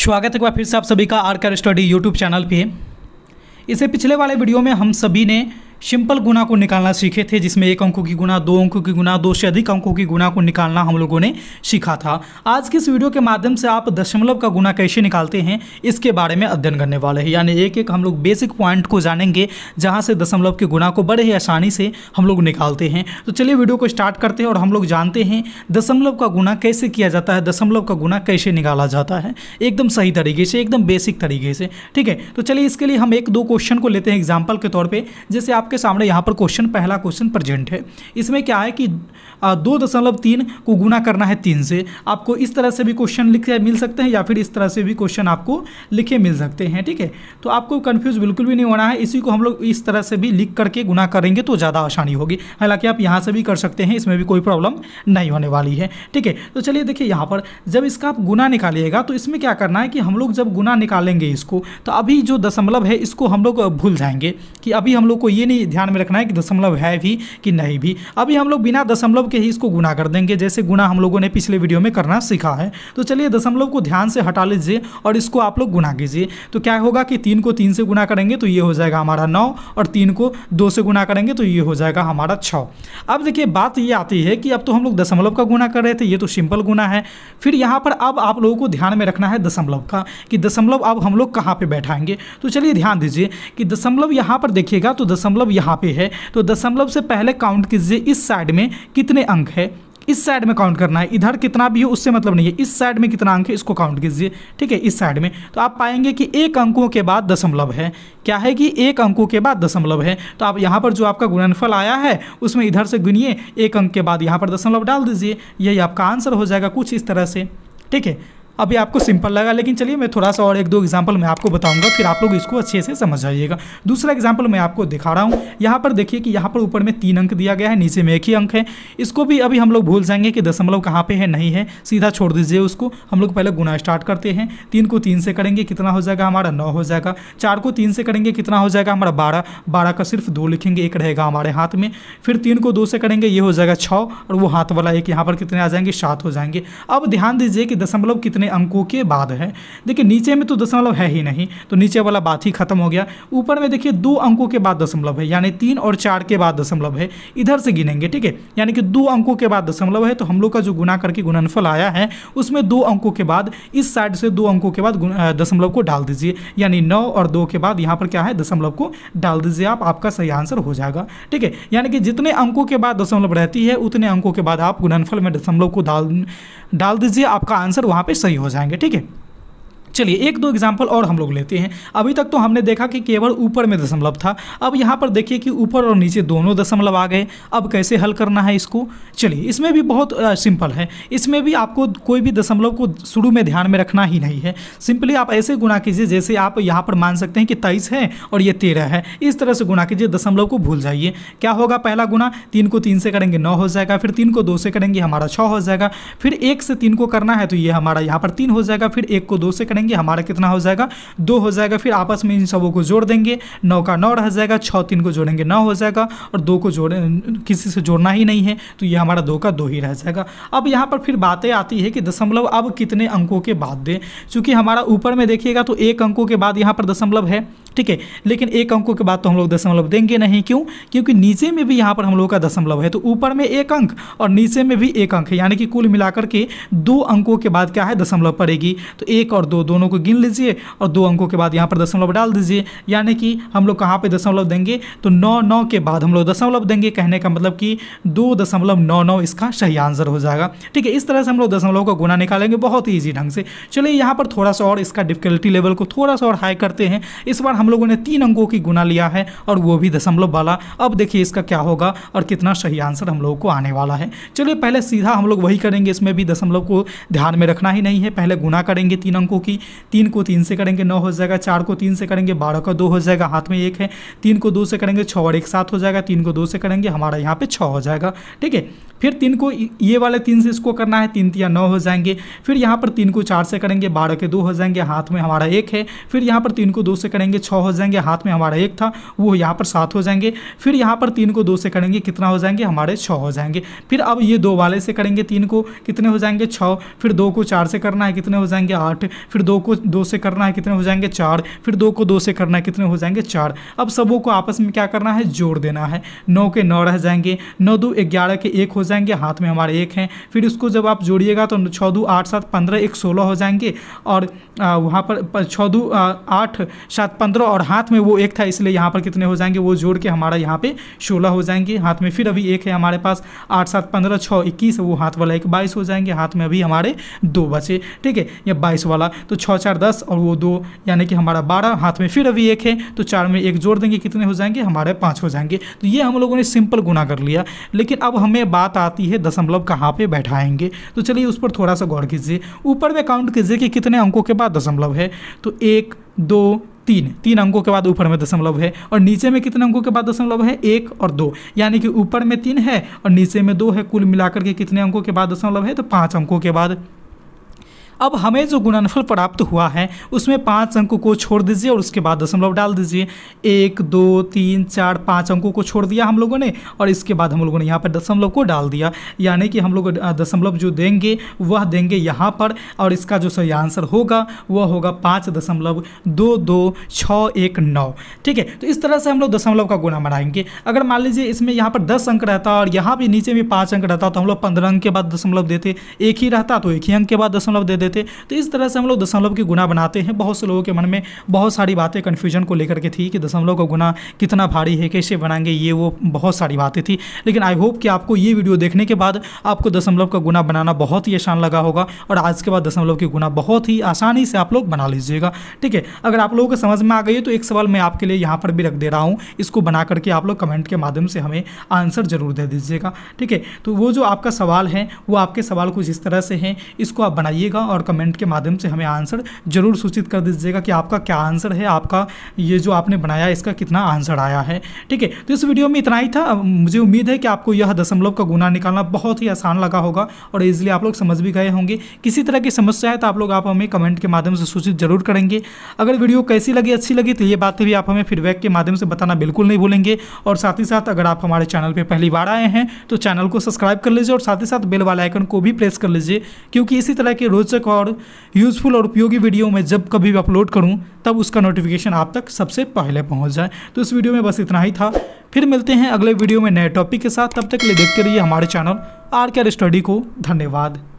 स्वागत है एक बार फिर से आप सभी का आर कर स्टडी यूट्यूब चैनल पे इसे पिछले वाले वीडियो में हम सभी ने सिंपल गुना को निकालना सीखे थे जिसमें एक अंकों की गुना दो अंकों की गुना दो से अधिक अंकों की गुना को निकालना हम लोगों ने सीखा था आज की इस वीडियो के माध्यम से आप दशमलव का गुना कैसे निकालते हैं इसके बारे में अध्ययन करने वाले हैं यानी एक एक हम लोग बेसिक पॉइंट को जानेंगे जहाँ से दशमलव के गुना को बड़े ही आसानी से हम लोग निकालते हैं तो चलिए वीडियो को स्टार्ट करते हैं और हम लोग जानते हैं दशमलव का गुना कैसे किया जाता है दशमलव का गुना कैसे निकाला जाता है एकदम सही तरीके से एकदम बेसिक तरीके से ठीक है तो चलिए इसके लिए हम एक दो क्वेश्चन को लेते हैं एग्जाम्पल के तौर पर जैसे आप आपके सामने यहाँ पर क्वेश्चन पहला क्वेश्चन प्रेजेंट है इसमें क्या है कि दो दशमलव तीन को गुना करना है तीन से आपको इस तरह से भी क्वेश्चन लिखे मिल सकते हैं या फिर इस तरह से भी क्वेश्चन आपको लिखे मिल सकते हैं ठीक है तो आपको कन्फ्यूज बिल्कुल भी नहीं होना है इसी को हम लोग इस तरह से भी लिख करके गुना करेंगे तो ज़्यादा आसानी होगी हालांकि आप यहाँ से भी कर सकते हैं इसमें भी कोई प्रॉब्लम नहीं होने वाली है ठीक है तो चलिए देखिए यहाँ पर जब इसका आप गुना निकालिएगा तो इसमें क्या करना है कि हम लोग जब गुना निकालेंगे इसको तो अभी जो दशमलव है इसको हम लोग भूल जाएंगे कि अभी हम लोग को ये नहीं ध्यान में रखना है कि दशमलव है भी कि नहीं भी अभी हम लोग बिना दशमलव के ही इसको गुना कर देंगे जैसे गुना हम लोगों ने पिछले वीडियो में करना सीखा है तो चलिए दशमलव को ध्यान से हटा लीजिए और इसको आप लोग गुना कीजिए तो क्या होगा कि तीन को तीन से गुना करेंगे तो ये हो जाएगा हमारा नौ और तीन को दो से गुना करेंगे तो ये हो जाएगा हमारा छः अब देखिए बात ये आती है कि अब तो हम लोग दशमलव का गुना कर रहे थे ये तो सिंपल गुना है फिर यहाँ पर अब आप लोगों को ध्यान में रखना है दशमलव का कि दशमलव अब हम लोग कहाँ पर बैठाएंगे तो चलिए ध्यान दीजिए कि दशमलव यहाँ पर देखिएगा तो दशमलव दशमलव मतलब यहाँ पे है तो दशमलव से पहले काउंट कीजिए इस साइड में कितने अंक है इस साइड में काउंट करना है इधर कितना भी हो उससे मतलब नहीं है इस साइड में कितना अंक है इसको काउंट कीजिए ठीक है इस साइड में तो आप पाएंगे कि एक अंकों के बाद दशमलव है क्या है कि एक अंकों के बाद दशमलव है तो आप यहाँ पर जो आपका गुणनफल आया है उसमें इधर से गुनिए एक अंक के बाद यहाँ पर दशमलव डाल दीजिए यही आपका आंसर हो जाएगा कुछ इस तरह से ठीक है अभी आपको सिंपल लगा लेकिन चलिए मैं थोड़ा सा और एक दो एग्जाम्पल मैं आपको बताऊंगा फिर आप लोग इसको अच्छे से समझ आइएगा दूसरा एग्जाम्पल मैं आपको दिखा रहा हूँ यहाँ पर देखिए कि यहाँ पर ऊपर में तीन अंक दिया गया है नीचे में एक ही अंक है इसको भी अभी हम लोग भूल जाएंगे कि दशमलव कहाँ पर है नहीं है सीधा छोड़ दीजिए उसको हम लोग पहले गुना स्टार्ट करते हैं तीन को तीन से करेंगे कितना हो जाएगा हमारा नौ हो जाएगा चार को तीन से करेंगे कितना हो जाएगा हमारा बारह बारह का सिर्फ दो लिखेंगे एक रहेगा हमारे हाथ में फिर तीन को दो से करेंगे ये हो जाएगा छः और वो हाथ वाला एक यहाँ पर कितने आ जाएंगे सात हो जाएंगे अब ध्यान दीजिए कि दशमलव कितने कितने अंकों के बाद है देखिए नीचे में तो दशमलव है ही नहीं तो नीचे वाला बात ही खत्म हो गया ऊपर में देखिए दो अंकों के बाद दशमलव है यानी तीन और चार के बाद दशमलव है इधर से गिनेंगे ठीक है यानी कि दो अंकों के बाद दशमलव है तो हम लोग का जो गुना करके गुणनफल आया है उसमें दो अंकों के बाद इस साइड से दो अंकों के बाद दशमलव को डाल दीजिए यानी नौ और दो के बाद यहाँ पर क्या है दशमलव को डाल दीजिए आप आपका सही आंसर हो जाएगा ठीक है यानी कि जितने अंकों के बाद दशमलव रहती है उतने अंकों के बाद आप गुणनफल में दशमलव को डाल डाल दीजिए आपका आंसर वहाँ पर सही हो जाएंगे ठीक है चलिए एक दो एग्जाम्पल और हम लोग लेते हैं अभी तक तो हमने देखा कि केवल ऊपर में दशमलव था अब यहाँ पर देखिए कि ऊपर और नीचे दोनों दशमलव आ गए अब कैसे हल करना है इसको चलिए इसमें भी बहुत आ, सिंपल है इसमें भी आपको कोई भी दशमलव को शुरू में ध्यान में रखना ही नहीं है सिंपली आप ऐसे गुना कीजिए जैसे आप यहाँ पर मान सकते हैं कि तेईस है और ये तेरह है इस तरह से गुना कीजिए दशमलव को भूल जाइए क्या होगा पहला गुना तीन को तीन से करेंगे नौ हो जाएगा फिर तीन को दो से करेंगे हमारा छः हो जाएगा फिर एक से तीन को करना है तो ये हमारा यहाँ पर तीन हो जाएगा फिर एक को दो से करेंगे हमारा कितना हो जाएगा दो हो जाएगा फिर आपस में इन सबों को जोड़ देंगे नौ का नौ रह जाएगा छः तीन को जोड़ेंगे नौ हो जाएगा और दो को जोड़ किसी से जोड़ना ही नहीं है तो ये हमारा दो का दो ही रह जाएगा अब यहाँ पर फिर बातें आती है कि दशमलव अब कितने अंकों के बाद दें चूँकि हमारा ऊपर में देखिएगा तो एक अंकों के बाद यहाँ पर दशमलव है ठीक है लेकिन एक अंकों के बाद तो हम लोग दशमलव देंगे नहीं क्यों क्योंकि नीचे में भी यहाँ पर हम लोग का दशमलव है तो ऊपर में एक अंक और नीचे में भी एक अंक है यानी कि कुल मिलाकर के दो अंकों के बाद क्या है दशमलव पड़ेगी तो एक और दो दोनों को गिन लीजिए और दो अंकों के बाद यहाँ पर दशमलव डाल दीजिए यानी कि हम लोग कहाँ पर दशमलव देंगे तो नौ नौ के बाद हम लोग दशमलव देंगे कहने का मतलब कि दो दशमलव नौ नौ इसका सही आंसर हो जाएगा ठीक है इस तरह से हम लोग दशमलव का गुना निकालेंगे बहुत ही ईजी ढंग से चलिए यहाँ पर थोड़ा सा और इसका डिफिकल्टी लेवल को थोड़ा सा और हाई करते हैं इस बार हम हम लोगों ने तीन अंकों की गुना लिया है और वो भी दशमलव वाला अब देखिए इसका क्या होगा और कितना सही आंसर हम लोगों को आने वाला है चलिए पहले सीधा हम लोग वही करेंगे इसमें भी दशमलव को ध्यान में रखना ही नहीं है पहले गुना करेंगे तीन अंकों की तीन को तीन से करेंगे नौ हो जाएगा चार को तीन से करेंगे बारह का दो हो जाएगा हाथ में एक है तीन को दो से करेंगे छः और एक साथ हो जाएगा तीन को दो से करेंगे हमारा यहाँ पर छः हो जाएगा ठीक है फिर तीन को ये वाले तीन से इसको करना है तीन तिया नौ हो जाएंगे फिर यहाँ पर तीन को चार से करेंगे बारह के दो हो जाएंगे हाथ में हमारा एक है फिर यहाँ पर तीन को दो से करेंगे छः हो जाएंगे हाथ में हमारा एक था वो यहाँ पर सात हो जाएंगे फिर यहाँ पर तीन को दो से करेंगे कितना हो जाएंगे हमारे छः हो जाएंगे फिर अब ये दो वाले से करेंगे तीन को कितने हो जाएंगे छः फिर दो को चार से करना है कितने हो जाएंगे आठ फिर दो को दो से करना है कितने हो जाएंगे चार फिर दो को दो से करना है कितने हो जाएंगे चार अब सबों को आपस में क्या करना है जोड़ देना है नौ के नौ रह जाएंगे नौ दो ग्यारह के एक हो जाएंगे हाथ में हमारे एक हैं फिर उसको जब आप जोड़िएगा तो छः दो आठ सात पंद्रह एक सोलह हो जाएंगे और वहाँ पर छः दो आठ सात पंद्रह और हाथ में वो एक था इसलिए यहाँ पर कितने हो जाएंगे वो जोड़ के हमारा यहाँ पे सोलह हो जाएंगे हाथ में फिर अभी एक है हमारे पास आठ सात पंद्रह छः इक्कीस वो हाथ वाला एक बाईस हो जाएंगे हाथ में अभी हमारे दो बचे ठीक है या बाईस वाला तो छः चार दस और वो दो यानी कि हमारा बारह हाथ में फिर अभी एक है तो चार में एक जोड़ देंगे कितने हो जाएंगे हमारे पाँच हो जाएंगे तो ये हम लोगों ने सिंपल गुना कर लिया लेकिन अब हमें बात आती है दशमलव कहाँ पर बैठाएंगे तो चलिए उस पर थोड़ा सा गौर कीजिए ऊपर में काउंट कीजिए कि कितने अंकों के बाद दशमलव है तो एक दो तीन तीन अंकों के बाद ऊपर में दशमलव है और नीचे में कितने अंकों के बाद दशमलव है एक और दो यानी कि ऊपर में तीन है और नीचे में दो है कुल मिलाकर के कितने अंकों के बाद दशमलव है तो पाँच अंकों के बाद अब हमें जो गुणनफल प्राप्त हुआ है उसमें पाँच अंकों को छोड़ दीजिए और उसके बाद दशमलव डाल दीजिए एक दो तीन चार पाँच अंकों को छोड़ दिया हम लोगों ने और इसके बाद हम लोगों ने यहाँ पर दशमलव को डाल दिया यानी कि हम लोग दशमलव जो देंगे वह देंगे यहाँ पर और इसका जो सही आंसर होगा वह होगा पाँच दशमलव दो दो छः एक नौ ठीक है तो इस तरह से हम लोग दशमलव का गुणा मनाएंगे अगर मान लीजिए इसमें यहाँ पर दस अंक रहता और यहाँ भी नीचे भी पाँच अंक रहता तो हम लोग पंद्रह अंक के बाद दशमलव देते एक ही रहता तो एक ही अंक के बाद दशमलव दे देते होते थे तो इस तरह से हम लोग दशमलव की गुना बनाते हैं बहुत से लोगों के मन में बहुत सारी बातें कन्फ्यूजन को लेकर के थी कि दशमलव का गुना कितना भारी है कैसे बनाएंगे ये वो बहुत सारी बातें थी लेकिन आई होप कि आपको ये वीडियो देखने के बाद आपको दशमलव का गुना बनाना बहुत ही आसान लगा होगा और आज के बाद दशमलव की गुना बहुत ही आसानी से आप लोग बना लीजिएगा ठीक है अगर आप लोगों को समझ में आ गई तो एक सवाल मैं आपके लिए यहाँ पर भी रख दे रहा हूँ इसको बना करके आप लोग कमेंट के माध्यम से हमें आंसर जरूर दे दीजिएगा ठीक है तो वो जो आपका सवाल है वो आपके सवाल कुछ इस तरह से हैं इसको आप बनाइएगा और और कमेंट के माध्यम से हमें आंसर ज़रूर सूचित कर दीजिएगा कि आपका क्या आंसर है आपका ये जो आपने बनाया इसका कितना आंसर आया है ठीक है तो इस वीडियो में इतना ही था मुझे उम्मीद है कि आपको यह दशमलव का गुना निकालना बहुत ही आसान लगा होगा और इजिली आप लोग समझ भी गए होंगे किसी तरह की समस्या है तो आप लोग आप हमें कमेंट के माध्यम से सूचित जरूर करेंगे अगर वीडियो कैसी लगी अच्छी लगी तो ये बातें भी आप हमें फीडबैक के माध्यम से बताना बिल्कुल नहीं भूलेंगे और साथ ही साथ अगर आप हमारे चैनल पर पहली बार आए हैं तो चैनल को सब्सक्राइब कर लीजिए और साथ ही साथ बेल वाला आइकन को भी प्रेस कर लीजिए क्योंकि इसी तरह के रोचक और यूज़फुल और उपयोगी वीडियो मैं जब कभी भी अपलोड करूँ तब उसका नोटिफिकेशन आप तक सबसे पहले पहुँच जाए तो इस वीडियो में बस इतना ही था फिर मिलते हैं अगले वीडियो में नए टॉपिक के साथ तब तक के लिए देखते रहिए हमारे चैनल आर के स्टडी को धन्यवाद